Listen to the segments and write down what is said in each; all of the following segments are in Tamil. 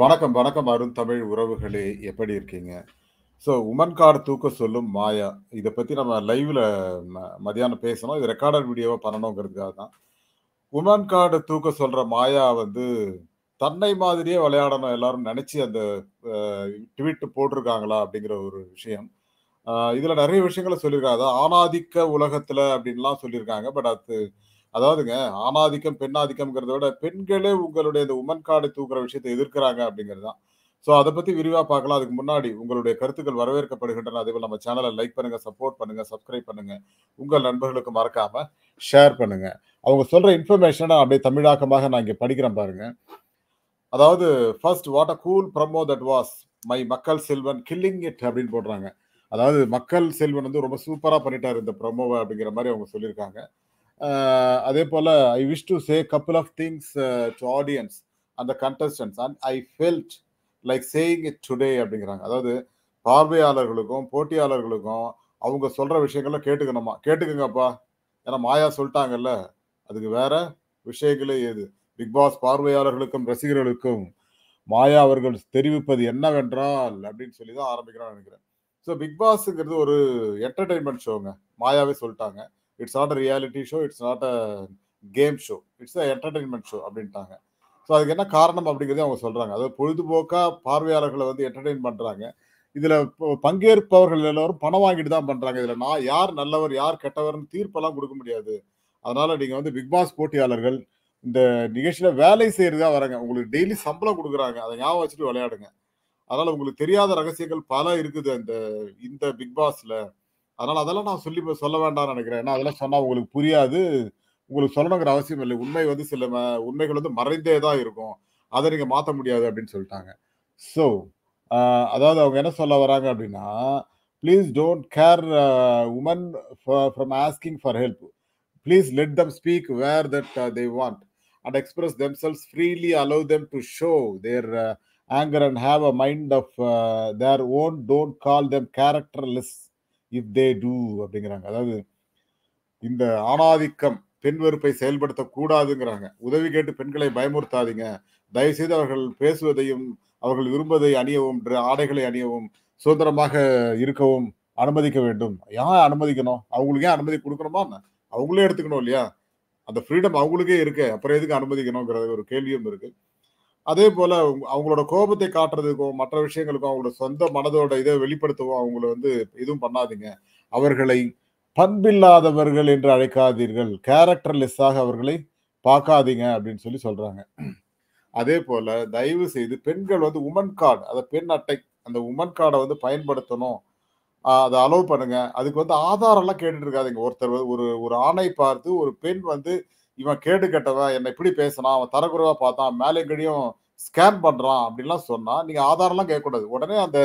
வணக்கம் வணக்கம் அருண் தமிழ் உறவுகளே எப்படி இருக்கீங்க ஸோ உமன் கார் தூக்க சொல்லும் மாயா இதை பற்றி நம்ம லைவில் மதியானம் பேசணும் இது ரெக்கார்டட் வீடியோவாக பண்ணணுங்கிறதுக்காக தான் உமன் கார்டு தூக்க சொல்கிற மாயா வந்து தன்னை மாதிரியே விளையாடணும் எல்லாரும் நினச்சி அந்த ட்வீட் போட்டிருக்காங்களா அப்படிங்கிற ஒரு விஷயம் இதில் நிறைய விஷயங்களை சொல்லியிருக்காங்க அதாவது ஆணாதிக்க உலகத்தில் அப்படின்லாம் சொல்லியிருக்காங்க பட் அது அதாவதுங்க ஆணாதிக்கம் பெண்ணாதிக்கம்ங்கிறத விட பெண்களே உங்களுடைய இந்த உமன் கார்டை தூக்குற விஷயத்தை எதிர்க்கிறாங்க அப்படிங்கிறது தான் ஸோ அதை பற்றி விரிவாக பார்க்கலாம் அதுக்கு முன்னாடி உங்களுடைய கருத்துக்கள் வரவேற்கப்படுகின்றன அதே போல் நம்ம சேனலை லைக் பண்ணுங்கள் சப்போர்ட் பண்ணுங்கள் சப்ஸ்கிரைப் பண்ணுங்கள் உங்கள் நண்பர்களுக்கு மறக்காமல் ஷேர் பண்ணுங்கள் அவங்க சொல்கிற இன்ஃபர்மேஷனை அப்படியே தமிழாக்கமாக நான் இங்கே படிக்கிறேன் பாருங்கள் அதாவது first what a cool promo that was my Makkal Selvan killing it அப்படின்னு போடுறாங்க அதாவது மக்கள் செல்வன் வந்து ரொம்ப சூப்பராக பண்ணிட்டார் இந்த ப்ரமோவை அப்படிங்கிற மாதிரி அவங்க சொல்லியிருக்காங்க அதே போல் I wish to say couple of things to audience அந்த contestants and I felt like saying it today அப்படிங்கிறாங்க அதாவது பார்வையாளர்களுக்கும் போட்டியாளர்களுக்கும் அவங்க சொல்கிற விஷயங்கள்லாம் கேட்டுக்கணுமா கேட்டுக்கோங்கப்பா ஏன்னா மாயா சொல்லிட்டாங்கல்ல அதுக்கு வேற விஷயங்களே ஏது பிக் பாஸ் பார்வையாளர்களுக்கும் ரசிகர்களுக்கும் மாயா அவர்கள் தெரிவிப்பது என்னவென்றால் அப்படின்னு சொல்லி தான் ஆரம்பிக்கிறான்னு நினைக்கிறேன் ஸோ பிக் பாஸுங்கிறது ஒரு என்டர்டைன்மெண்ட் ஷோங்க மாயாவே சொல்லிட்டாங்க it's not a reality show it's not a game show it's a entertainment show அப்படின்ட்டாங்க ஸோ அதுக்கு என்ன காரணம் அப்படிங்கிறத அவங்க சொல்கிறாங்க அதாவது பொழுதுபோக்காக பார்வையாளர்களை வந்து என்டர்டெயின் பண்ணுறாங்க இதில் பங்கேற்பவர்கள் எல்லோரும் பணம் வாங்கிட்டு தான் பண்ணுறாங்க இதில் நான் யார் நல்லவர் யார் கெட்டவர்னு தீர்ப்பெல்லாம் கொடுக்க முடியாது அதனால் நீங்கள் வந்து பிக்பாஸ் போட்டியாளர்கள் இந்த நிகழ்ச்சியில் வேலை செய்கிறதா வராங்க உங்களுக்கு டெய்லி சம்பளம் கொடுக்குறாங்க அதை ஞாபகம் வச்சுட்டு விளையாடுங்க அதனால் உங்களுக்கு தெரியாத ரகசியங்கள் பல இருக்குது அந்த இந்த பிக்பாஸில் அதனால அதெல்லாம் நான் சொல்லி சொல்ல வேண்டாம்னு நினைக்கிறேன் அதெல்லாம் சொன்னா உங்களுக்கு புரியாது உங்களுக்கு சொல்லணுங்கிற அவசியம் இல்லை உண்மை வந்து சில உண்மைகள் வந்து மறைந்தே தான் இருக்கும் அதை நீங்க மாற்ற முடியாது அப்படின்னு சொல்லிட்டாங்க ஸோ அதாவது அவங்க என்ன சொல்ல வராங்க அப்படின்னா please don't care women from asking for help please let them speak where that they want and express themselves freely allow them to show their anger and have a mind of their own don't call them characterless if they do அப்படிங்கிறாங்க அதாவது இந்த ஆணாதிக்கம் பெண் வெறுப்பை செயல்படுத்தக்கூடாதுங்கிறாங்க உதவி கேட்டு பெண்களை பயமுறுத்தாதீங்க தயவுசெய்து அவர்கள் பேசுவதையும் அவர்கள் விரும்புவதை அணியவும் ஆடைகளை அணியவும் சுதந்திரமாக இருக்கவும் அனுமதிக்க வேண்டும் ஏன் அனுமதிக்கணும் அவங்களுக்கு ஏன் அனுமதி கொடுக்கணுமா அவங்களே எடுத்துக்கணும் இல்லையா அந்த ஃப்ரீடம் அவங்களுக்கே இருக்கு அப்புறம் எதுக்கு அனுமதிக்கணுங்கிற ஒரு கேள்வியும் இருக்கு அதே போல அவங்களோட கோபத்தை காட்டுறதுக்கும் மற்ற விஷயங்களுக்கும் அவங்களோட சொந்த மனதோட இதை வெளிப்படுத்தவும் அவங்கள வந்து இதுவும் பண்ணாதீங்க அவர்களை பண்பில்லாதவர்கள் என்று அழைக்காதீர்கள் கேரக்டர்லெஸ்ஸாக அவர்களை பார்க்காதீங்க அப்படின்னு சொல்லி சொல்றாங்க அதே போல தயவு செய்து பெண்கள் வந்து உமன் கார்டு அதை பெண் அட்டை அந்த உமன் கார்டை வந்து பயன்படுத்தணும் அதை அலோவ் பண்ணுங்க அதுக்கு வந்து ஆதாரம்லாம் கேட்டுட்டு இருக்காதிங்க ஒருத்தர் ஒரு ஒரு ஆணை பார்த்து ஒரு பெண் வந்து இவன் கேடு கெட்டவன் என்னை இப்படி பேசினான் அவன் தரக்குறைவா பார்த்தான் மேலேங்கடியும் ஸ்கேன் பண்றான் அப்படின்லாம் சொன்னா நீங்க ஆதாரம்லாம் கேட்கக்கூடாது உடனே அந்த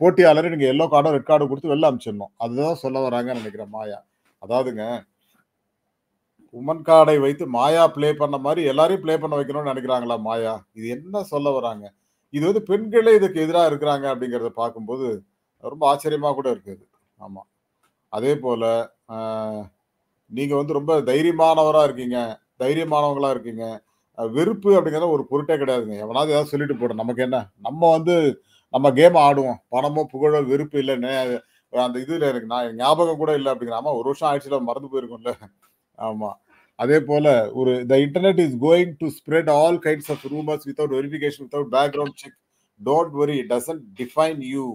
போட்டியாளரை நீங்க எல்லோ கார்டோ ரெட் கார்டோ கொடுத்து வெளில அமிச்சிடணும் அதுதான் சொல்ல வராங்கன்னு நினைக்கிறேன் மாயா அதாவதுங்க உமன் கார்டை வைத்து மாயா பிளே பண்ண மாதிரி எல்லாரையும் பிளே பண்ண வைக்கணும்னு நினைக்கிறாங்களா மாயா இது என்ன சொல்ல வராங்க இது வந்து பெண்களே இதுக்கு எதிராக இருக்கிறாங்க அப்படிங்கிறத பார்க்கும்போது ரொம்ப ஆச்சரியமாக கூட இருக்குது ஆமாம் அதே போல் நீங்கள் வந்து ரொம்ப தைரியமானவராக இருக்கீங்க தைரியமானவங்களாக இருக்கீங்க வெறுப்பு அப்படிங்கிறத ஒரு பொருட்டே கிடையாதுங்க எவனாவது ஏதாவது சொல்லிட்டு போடும் நமக்கு என்ன நம்ம வந்து நம்ம கேம் ஆடுவோம் பணமோ புகழோ வெறுப்பு இல்லைன்னு அந்த இதுல எனக்கு நான் ஞாபகம் கூட இல்லை அப்படிங்கிற ஒரு வருஷம் ஆயிடுச்சுல மறந்து போயிருக்கோம்ல ஆமா அதே போல ஒரு the internet is going to spread all kinds of rumours without verification without background check don't worry doesn't define you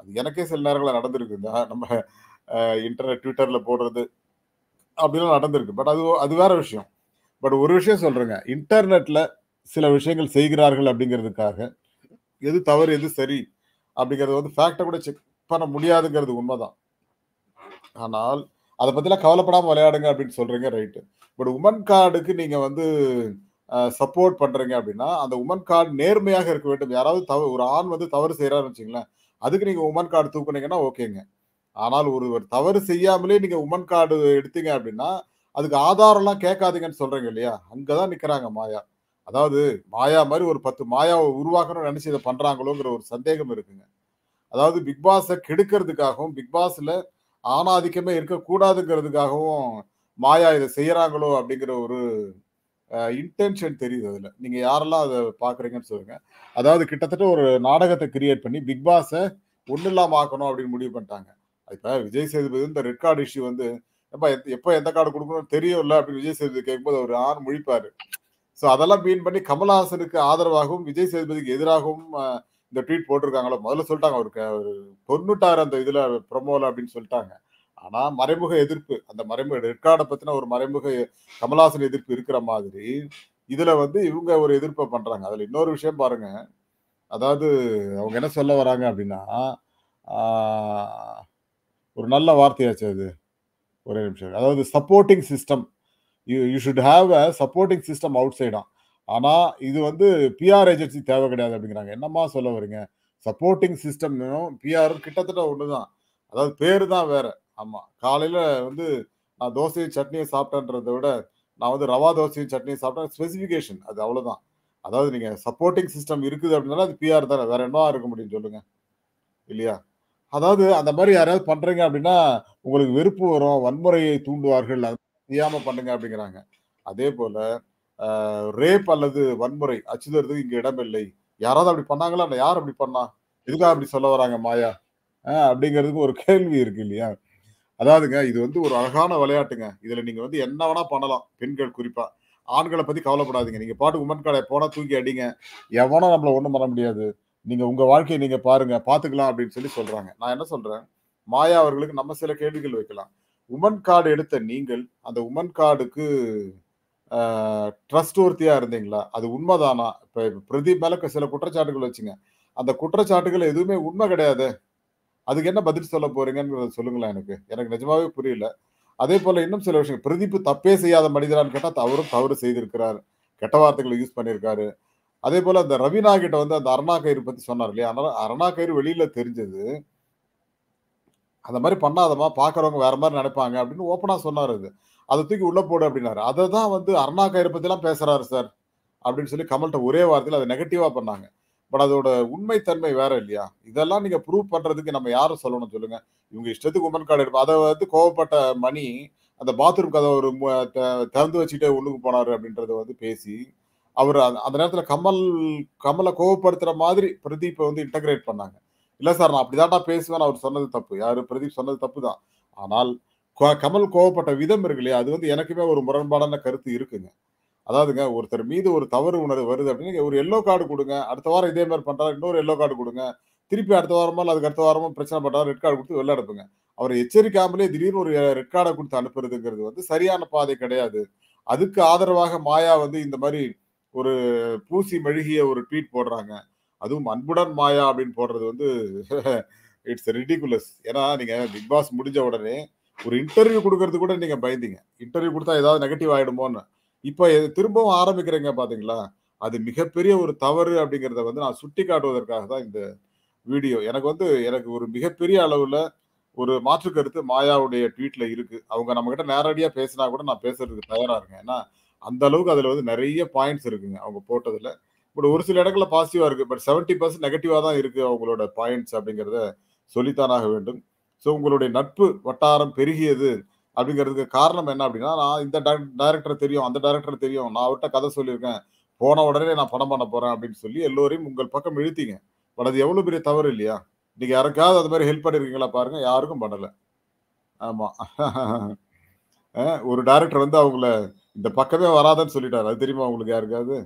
அது எனக்கே சில நேரங்களில் நடந்திருக்கு நம்ம இன்டர்நெட் ட்விட்டர்ல போடுறது அப்படிலாம் நடந்திருக்கு பட் அது அது வேற விஷயம் பட் ஒரு விஷயம் சொல்றேங்க இன்டர்நெட்ல சில விஷயங்கள் செய்கிறார்கள் அப்படிங்கிறதுக்காக எது தவறு எது சரி அப்படிங்கிறது வந்து ஃபேக்டை கூட செக் பண்ண முடியாதுங்கிறது உண்மைதான் ஆனால் அதை பத்திலாம் கவலைப்படாமல் விளையாடுங்க அப்படின்னு சொல்கிறீங்க ரைட்டு பட் உமன் கார்டுக்கு நீங்கள் வந்து சப்போர்ட் பண்ணுறீங்க அப்படின்னா அந்த உமன் கார்டு நேர்மையாக இருக்க வேண்டும் யாராவது தவ ஒரு ஆண் வந்து தவறு செய்கிறாருன்னு வச்சிங்களேன் அதுக்கு நீங்கள் உமன் கார்டு தூக்குனீங்கன்னா ஓகேங்க ஆனால் ஒருவர் தவறு செய்யாமலே நீங்க உமன் கார்டு எடுத்தீங்க அப்படின்னா அதுக்கு ஆதாரம்லாம் கேட்காதீங்கன்னு சொல்றீங்க இல்லையா அங்கதான் நிக்கிறாங்க மாயா அதாவது மாயா மாதிரி ஒரு பத்து மாயாவை உருவாக்கணும்னு நினைச்சு இதை பண்றாங்களோங்கிற ஒரு சந்தேகம் இருக்குங்க அதாவது பிக் பாஸை கெடுக்கிறதுக்காகவும் பிக் பாஸ்ல ஆணாதிக்கமே இருக்கக்கூடாதுங்கிறதுக்காகவும் மாயா இதை செய்யறாங்களோ அப்படிங்கிற ஒரு இன்டென்ஷன் தெரியுது அதில் நீங்கள் யாரெல்லாம் அதை பார்க்குறீங்கன்னு சொல்லுங்கள் அதாவது கிட்டத்தட்ட ஒரு நாடகத்தை கிரியேட் பண்ணி பிக் பாஸை ஒன்றும் இல்லாமல் ஆக்கணும் அப்படின்னு முடிவு பண்ணிட்டாங்க இப்போ விஜய் சேதுபதி இந்த ரெட் கார்டு இஷ்யூ வந்து எப்போ எப்போ எந்த கார்டு கொடுக்கணும்னு தெரியும்ல அப்படின்னு விஜய் சேதுபதி கேட்கும்போது அவர் ஆறு முழிப்பார் ஸோ அதெல்லாம் மீன் பண்ணி கமல்ஹாசனுக்கு ஆதரவாகவும் விஜய் சேதுபதிக்கு எதிராகவும் இந்த ட்வீட் போட்டிருக்காங்களோ முதல்ல சொல்லிட்டாங்க அவருக்கு அவர் தொண்ணூட்டாறு அந்த இதில் ப்ரொமோவில் அப்படின்னு சொல்லிட்டாங்க ஆனால் மறைமுக எதிர்ப்பு அந்த மறைமுக ரெட் கார்டை பற்றின ஒரு மறைமுக கமல்ஹாசன் எதிர்ப்பு இருக்கிற மாதிரி இதில் வந்து இவங்க ஒரு எதிர்ப்பை பண்ணுறாங்க அதில் இன்னொரு விஷயம் பாருங்கள் அதாவது அவங்க என்ன சொல்ல வராங்க அப்படின்னா ஒரு நல்ல வார்த்தையாச்சு அது ஒரே நிமிஷம் அதாவது supporting system you you should have a supporting system out சைடாக ஆனால் இது வந்து பிஆர் ஏஜென்சி தேவை கிடையாது அப்படிங்கிறாங்க என்னம்மா சொல்ல வரீங்க சப்போர்ட்டிங் சிஸ்டம் பிஆர் கிட்டத்தட்ட ஒன்று தான் அதாவது பேர் தான் வேறு ஆமாம் காலையில் வந்து நான் தோசையும் சட்னியும் சாப்பிட்டேன்றதை விட நான் வந்து ரவா தோசையும் சட்னியும் சாப்பிட்டேன் ஸ்பெசிஃபிகேஷன் அது அவ்வளோதான் அதாவது நீங்கள் சப்போர்ட்டிங் சிஸ்டம் இருக்குது அப்படின்னாலும் அது பிஆர் தானே வேறு என்னவா இருக்க முடியும் சொல்லுங்கள் இல்லையா அதாவது அந்த மாதிரி யாராவது பண்றீங்க அப்படின்னா உங்களுக்கு வெறுப்பு வரும் வன்முறையை தூண்டுவார்கள் அது பண்ணுங்க அப்படிங்கிறாங்க அதே போல ரேப் அல்லது வன்முறை அச்சுதறதுக்கு இங்க இடமில்லை யாராவது அப்படி பண்ணாங்களா யார் அப்படி பண்ணா எதுக்காக அப்படி சொல்ல வராங்க மாயா அப்படிங்கிறதுக்கு ஒரு கேள்வி இருக்கு இல்லையா அதாவதுங்க இது வந்து ஒரு அழகான விளையாட்டுங்க இதுல நீங்க வந்து என்ன வேணா பண்ணலாம் பெண்கள் குறிப்பா ஆண்களை பத்தி கவலைப்படாதீங்க நீங்க பாட்டு உமன் கடை போனா தூக்கி அடிங்க எவனோ நம்மள ஒண்ணும் பண்ண முடியாது நீங்கள் உங்கள் வாழ்க்கையை நீங்கள் பாருங்கள் பார்த்துக்கலாம் அப்படின்னு சொல்லி சொல்கிறாங்க நான் என்ன சொல்கிறேன் மாயா அவர்களுக்கு நம்ம சில கேள்விகள் வைக்கலாம் உமன் கார்டு எடுத்த நீங்கள் அந்த உமன் கார்டுக்கு ட்ரஸ்ட் ஒர்த்தியாக இருந்தீங்களா அது உண்மைதானா இப்போ பிரதீப் மேலே சில குற்றச்சாட்டுகள் வச்சுங்க அந்த குற்றச்சாட்டுகள் எதுவுமே உண்மை கிடையாது அதுக்கு என்ன பதில் சொல்ல போறீங்கன்னு சொல்லுங்களேன் எனக்கு எனக்கு நிஜமாவே புரியல அதே போல இன்னும் சில விஷயங்கள் பிரதீப் தப்பே செய்யாத மனிதரான்னு கேட்டால் தவறும் தவறு செய்திருக்கிறார் கெட்ட வார்த்தைகளை யூஸ் பண்ணியிருக்காரு அதே போல அந்த ரவீனா கிட்ட வந்து அந்த அருணா கயிறு பத்தி சொன்னார் இல்லையா அருணா கயிறு வெளியில தெரிஞ்சது அந்த மாதிரி பண்ணாதமா பாக்குறவங்க வேற மாதிரி நினைப்பாங்க அப்படின்னு ஓப்பனா சொன்னார் அது அதை தூக்கி உள்ள போடு அப்படின்னாரு அதை தான் வந்து அருணா கயிறு எல்லாம் பேசுறாரு சார் அப்படின்னு சொல்லி கமல்கிட்ட ஒரே வார்த்தையில் அதை நெகட்டிவா பண்ணாங்க பட் அதோட உண்மைத்தன்மை வேற இல்லையா இதெல்லாம் நீங்க ப்ரூவ் பண்றதுக்கு நம்ம யாரும் சொல்லணும் சொல்லுங்க இவங்க இஷ்டத்துக்கு உமன் கார்டு எடுப்போம் அதை வந்து கோவப்பட்ட மணி அந்த பாத்ரூம் கதை ஒரு திறந்து வச்சுக்கிட்டே உள்ளுக்கு போனாரு அப்படின்றத வந்து பேசி அவர் அந்த நேரத்தில் கமல் கமலை கோவப்படுத்துற மாதிரி பிரதீப்பை வந்து இன்டகிரேட் பண்ணாங்க இல்லை சார் நான் அப்படிதான்டா பேசுவேன் அவர் சொன்னது தப்பு யார் பிரதீப் சொன்னது தப்பு தான் ஆனால் கமல் கோவப்பட்ட விதம் இருக்கு இல்லையா அது வந்து எனக்குமே ஒரு முரண்பாடான கருத்து இருக்குங்க அதாவதுங்க ஒருத்தர் மீது ஒரு தவறு உணர்வு வருது அப்படின்னு ஒரு எல்லோ கார்டு கொடுங்க அடுத்த வாரம் இதே மாதிரி பண்ணுறாரு இன்னொரு எல்லோ கார்டு கொடுங்க திருப்பி அடுத்த வாரமோ அதுக்கு அடுத்த வாரமோ பிரச்சனை பண்ணுறாரு ரெட் கார்டு கொடுத்து வெளில அனுப்புங்க அவரை எச்சரிக்காமலே திடீர்னு ஒரு ரெட் கார்டை கொடுத்து அனுப்புறதுங்கிறது வந்து சரியான பாதை கிடையாது அதுக்கு ஆதரவாக மாயா வந்து இந்த மாதிரி ஒரு பூசி மெழுகிய ஒரு ட்வீட் போடுறாங்க அதுவும் அன்புடன் மாயா அப்படின்னு போடுறது வந்து இட்ஸ் ரிடிகுலஸ் ஏன்னா நீங்க பிக் பாஸ் முடிஞ்ச உடனே ஒரு இன்டர்வியூ கொடுக்கறது கூட நீங்க பயந்தீங்க இன்டர்வியூ கொடுத்தா ஏதாவது நெகட்டிவ் ஆயிடுமோன்னு இப்போ திரும்பவும் ஆரம்பிக்கிறீங்க பாத்தீங்களா அது மிகப்பெரிய ஒரு தவறு அப்படிங்கிறத வந்து நான் சுட்டி காட்டுவதற்காக தான் இந்த வீடியோ எனக்கு வந்து எனக்கு ஒரு மிகப்பெரிய அளவில் ஒரு மாற்று கருத்து மாயாவுடைய ட்வீட்ல இருக்கு அவங்க நம்ம கிட்ட நேரடியாக பேசினா கூட நான் பேசுறதுக்கு தயாரா இருக்கேன் ஏன்னா அந்த அளவுக்கு அதில் வந்து நிறைய பாயிண்ட்ஸ் இருக்குங்க அவங்க போட்டதில் பட் ஒரு சில இடங்களில் பாசிட்டிவாக இருக்குது பட் செவன்ட்டி பர்சன்ட் நெகட்டிவாக தான் இருக்குது அவங்களோட பாயிண்ட்ஸ் அப்படிங்கிறத சொல்லித்தானாக வேண்டும் ஸோ உங்களுடைய நட்பு வட்டாரம் பெருகியது அப்படிங்கிறதுக்கு காரணம் என்ன அப்படின்னா நான் இந்த டைரக்டர் தெரியும் அந்த டைரக்டர் தெரியும் நான் அவர்கிட்ட கதை சொல்லியிருக்கேன் போன உடனே நான் படம் பண்ண போகிறேன் அப்படின்னு சொல்லி எல்லோரையும் உங்கள் பக்கம் இழுத்தீங்க பட் அது எவ்வளோ பெரிய தவறு இல்லையா நீங்கள் யாருக்காவது அது மாதிரி ஹெல்ப் பண்ணியிருக்கீங்களா பாருங்கள் யாருக்கும் பண்ணலை ஆமாம் ஒரு டைரக்டர் வந்து அவங்கள இந்த பக்கமே வராதன்னு சொல்லிட்டாரு அது தெரியுமா அவங்களுக்கு யாருக்காவது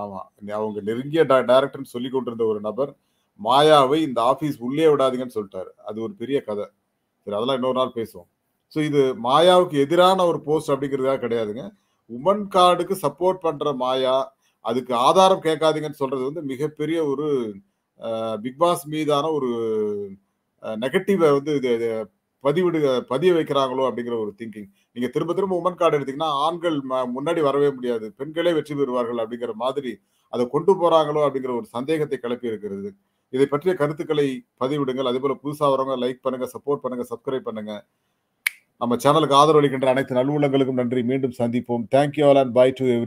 ஆமா அவங்க நெருங்கிய டேரக்டர்னு சொல்லி கொண்டிருந்த ஒரு நபர் மாயாவை இந்த ஆஃபீஸ் உள்ளே விடாதீங்கன்னு சொல்லிட்டாரு அது ஒரு பெரிய கதை சரி அதெல்லாம் இன்னொரு நாள் பேசுவோம் ஸோ இது மாயாவுக்கு எதிரான ஒரு போஸ்ட் அப்படிங்கிறதுக்காக கிடையாதுங்க உமன் கார்டுக்கு சப்போர்ட் பண்ணுற மாயா அதுக்கு ஆதாரம் கேட்காதீங்கன்னு சொல்கிறது வந்து மிகப்பெரிய ஒரு பிக் பாஸ் மீதான ஒரு நெகட்டிவை வந்து இது பதிவிடு பதிய வைக்கிறாங்களோ அப்படிங்கிற ஒரு திங்கிங் நீங்க திரும்ப திரும்ப உமன் கார்டு எடுத்தீங்கன்னா ஆண்கள் முன்னாடி வரவே முடியாது பெண்களே வெற்றி பெறுவார்கள் அப்படிங்கிற மாதிரி அதை கொண்டு போறாங்களோ அப்படிங்கிற ஒரு சந்தேகத்தை கிளப்பி இருக்கிறது இதை பற்றிய கருத்துக்களை பதிவிடுங்கள் அதே போல புதுசா வரவங்க லைக் பண்ணுங்க சப்போர்ட் பண்ணுங்க சப்ஸ்கிரைப் பண்ணுங்க நம்ம சேனலுக்கு ஆதரவு அளிக்கின்ற அனைத்து நல்லுள்ளங்களுக்கும் நன்றி மீண்டும் சந்திப்போம் thank you all and bye to every